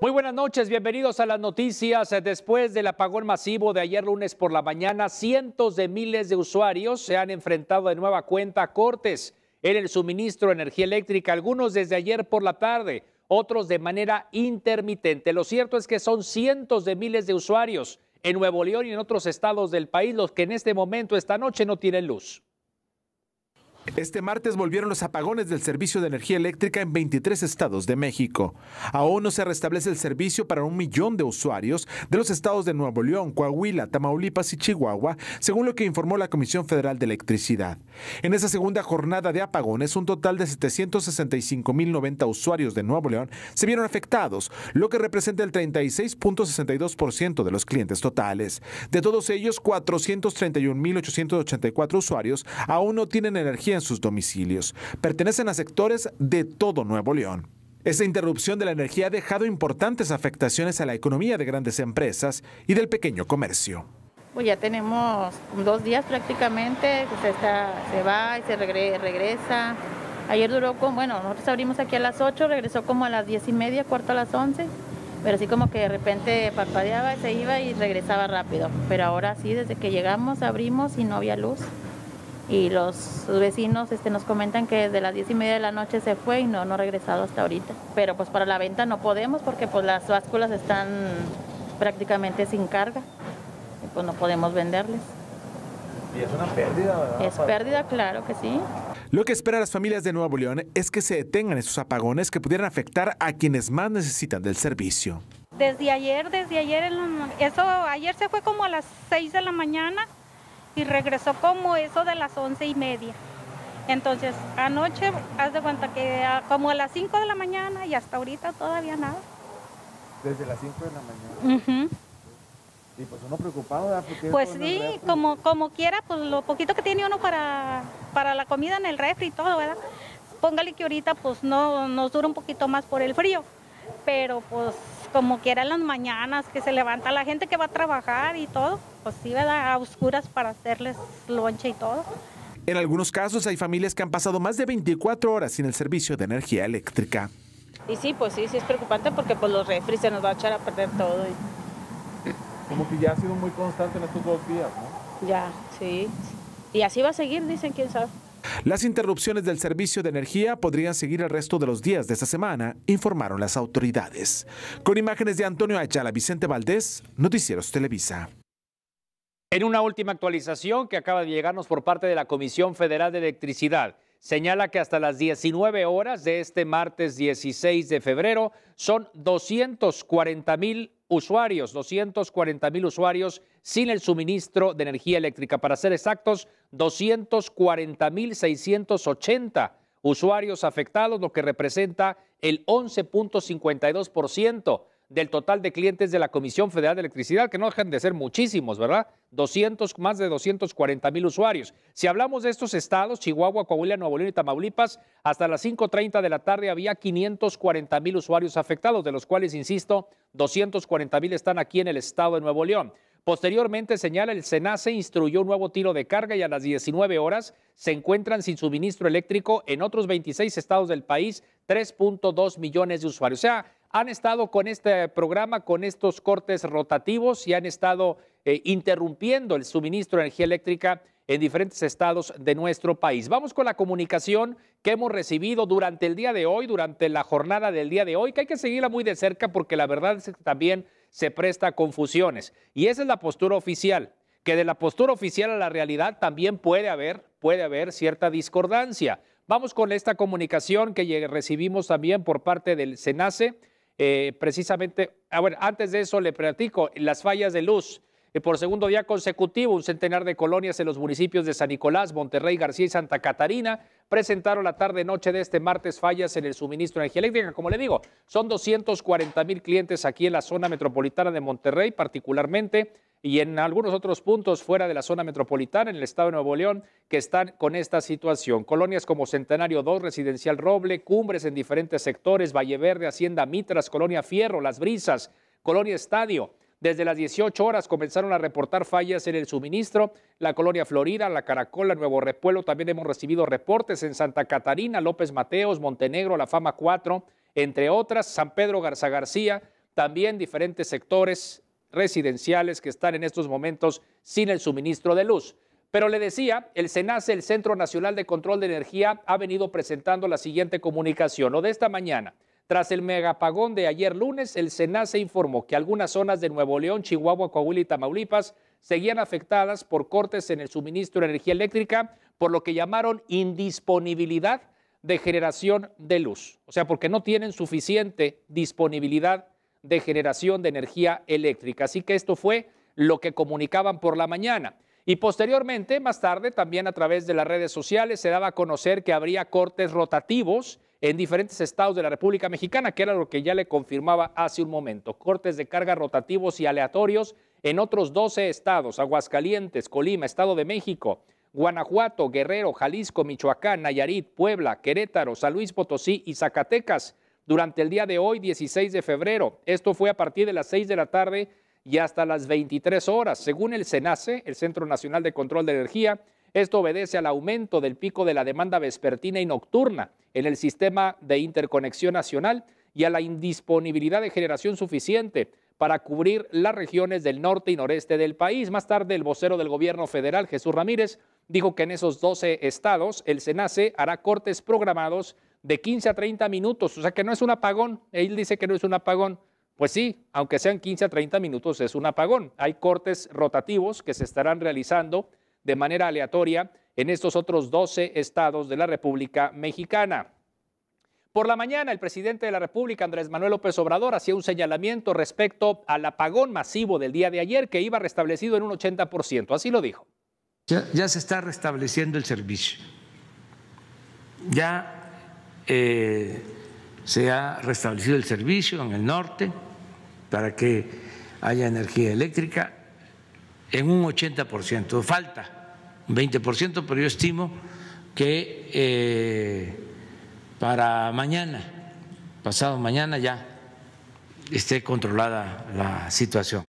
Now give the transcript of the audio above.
Muy buenas noches, bienvenidos a las noticias. Después del apagón masivo de ayer lunes por la mañana, cientos de miles de usuarios se han enfrentado de nueva cuenta a cortes en el suministro de energía eléctrica, algunos desde ayer por la tarde, otros de manera intermitente. Lo cierto es que son cientos de miles de usuarios en Nuevo León y en otros estados del país los que en este momento, esta noche, no tienen luz. Este martes volvieron los apagones del servicio de energía eléctrica en 23 estados de México. Aún no se restablece el servicio para un millón de usuarios de los estados de Nuevo León, Coahuila, Tamaulipas y Chihuahua, según lo que informó la Comisión Federal de Electricidad. En esa segunda jornada de apagones, un total de 765.090 usuarios de Nuevo León se vieron afectados, lo que representa el 36.62% de los clientes totales. De todos ellos, 431.884 usuarios aún no tienen energía sus domicilios. Pertenecen a sectores de todo Nuevo León. Esta interrupción de la energía ha dejado importantes afectaciones a la economía de grandes empresas y del pequeño comercio. Pues ya tenemos dos días prácticamente, se, va y se regresa. Ayer duró como, bueno, nosotros abrimos aquí a las 8, regresó como a las 10 y media, cuarto a las 11, pero así como que de repente parpadeaba, se iba y regresaba rápido. Pero ahora sí, desde que llegamos abrimos y no había luz y los vecinos este, nos comentan que desde las diez y media de la noche se fue y no, no ha regresado hasta ahorita. Pero pues para la venta no podemos porque pues las básculas están prácticamente sin carga y pues no podemos venderles. Y es una pérdida, ¿verdad? Es pérdida, claro que sí. Lo que esperan las familias de Nuevo León es que se detengan esos apagones que pudieran afectar a quienes más necesitan del servicio. Desde ayer, desde ayer, eso ayer se fue como a las 6 de la mañana y regresó como eso de las once y media. Entonces, anoche, haz de cuenta que ah, como a las 5 de la mañana y hasta ahorita todavía nada. Desde las cinco de la mañana. Y pues uno preocupado, ¿verdad? pues sí, como, como quiera, pues lo poquito que tiene uno para, para la comida en el refri y todo, ¿verdad? Póngale que ahorita pues no nos dura un poquito más por el frío, pero pues como quiera en las mañanas que se levanta la gente que va a trabajar y todo pues A oscuras para hacerles lonche y todo. En algunos casos hay familias que han pasado más de 24 horas sin el servicio de energía eléctrica. Y sí, pues sí, sí es preocupante porque pues los refris se nos va a echar a perder todo. Como que ya ha sido muy constante en estos dos días, ¿no? Ya, sí. Y así va a seguir, dicen, quién sabe. Las interrupciones del servicio de energía podrían seguir el resto de los días de esta semana, informaron las autoridades. Con imágenes de Antonio Ayala, Vicente Valdés, Noticieros Televisa. En una última actualización que acaba de llegarnos por parte de la Comisión Federal de Electricidad, señala que hasta las 19 horas de este martes 16 de febrero son 240 mil usuarios, 240 mil usuarios sin el suministro de energía eléctrica. Para ser exactos, 240 mil 680 usuarios afectados, lo que representa el 11.52% del total de clientes de la Comisión Federal de Electricidad, que no dejan de ser muchísimos, ¿verdad? 200, más de 240 mil usuarios. Si hablamos de estos estados, Chihuahua, Coahuila, Nuevo León y Tamaulipas, hasta las 5.30 de la tarde había 540 mil usuarios afectados, de los cuales, insisto, 240 mil están aquí en el estado de Nuevo León. Posteriormente, señala el se instruyó un nuevo tiro de carga y a las 19 horas se encuentran sin suministro eléctrico en otros 26 estados del país 3.2 millones de usuarios. O sea, han estado con este programa, con estos cortes rotativos y han estado eh, interrumpiendo el suministro de energía eléctrica en diferentes estados de nuestro país. Vamos con la comunicación que hemos recibido durante el día de hoy, durante la jornada del día de hoy, que hay que seguirla muy de cerca porque la verdad es que también se presta a confusiones. Y esa es la postura oficial, que de la postura oficial a la realidad también puede haber, puede haber cierta discordancia. Vamos con esta comunicación que recibimos también por parte del SENACE eh, precisamente, a ah, ver, antes de eso le platico las fallas de luz. Eh, por segundo día consecutivo, un centenar de colonias en los municipios de San Nicolás, Monterrey, García y Santa Catarina presentaron la tarde-noche de este martes fallas en el suministro de energía eléctrica. Como le digo, son 240 mil clientes aquí en la zona metropolitana de Monterrey, particularmente y en algunos otros puntos fuera de la zona metropolitana en el estado de Nuevo León que están con esta situación. Colonias como Centenario 2, Residencial Roble, Cumbres en diferentes sectores, Valle Verde, Hacienda Mitras, Colonia Fierro, Las Brisas, Colonia Estadio. Desde las 18 horas comenzaron a reportar fallas en el suministro. La colonia Florida, la Caracola, Nuevo Repuelo, también hemos recibido reportes en Santa Catarina, López Mateos, Montenegro, La Fama 4, entre otras, San Pedro Garza García, también diferentes sectores residenciales que están en estos momentos sin el suministro de luz. Pero le decía, el SENACE, el Centro Nacional de Control de Energía, ha venido presentando la siguiente comunicación, o de esta mañana. Tras el megapagón de ayer lunes, el SENACE informó que algunas zonas de Nuevo León, Chihuahua, Coahuila y Tamaulipas seguían afectadas por cortes en el suministro de energía eléctrica, por lo que llamaron indisponibilidad de generación de luz. O sea, porque no tienen suficiente disponibilidad de generación de energía eléctrica. Así que esto fue lo que comunicaban por la mañana. Y posteriormente, más tarde, también a través de las redes sociales se daba a conocer que habría cortes rotativos en diferentes estados de la República Mexicana, que era lo que ya le confirmaba hace un momento. Cortes de carga rotativos y aleatorios en otros 12 estados, Aguascalientes, Colima, Estado de México, Guanajuato, Guerrero, Jalisco, Michoacán, Nayarit, Puebla, Querétaro, San Luis Potosí y Zacatecas durante el día de hoy, 16 de febrero. Esto fue a partir de las 6 de la tarde y hasta las 23 horas. Según el SENACE, el Centro Nacional de Control de Energía, esto obedece al aumento del pico de la demanda vespertina y nocturna en el sistema de interconexión nacional y a la indisponibilidad de generación suficiente para cubrir las regiones del norte y noreste del país. Más tarde, el vocero del gobierno federal, Jesús Ramírez, dijo que en esos 12 estados el SENACE hará cortes programados de 15 a 30 minutos, o sea que no es un apagón, él dice que no es un apagón. Pues sí, aunque sean 15 a 30 minutos, es un apagón. Hay cortes rotativos que se estarán realizando de manera aleatoria en estos otros 12 estados de la República Mexicana. Por la mañana, el presidente de la República, Andrés Manuel López Obrador, hacía un señalamiento respecto al apagón masivo del día de ayer que iba restablecido en un 80%. Así lo dijo. Ya, se está restableciendo el servicio. Ya eh, se ha restablecido el servicio en el norte para que haya energía eléctrica en un 80%, falta un 20%, pero yo estimo que eh, para mañana, pasado mañana ya esté controlada la situación.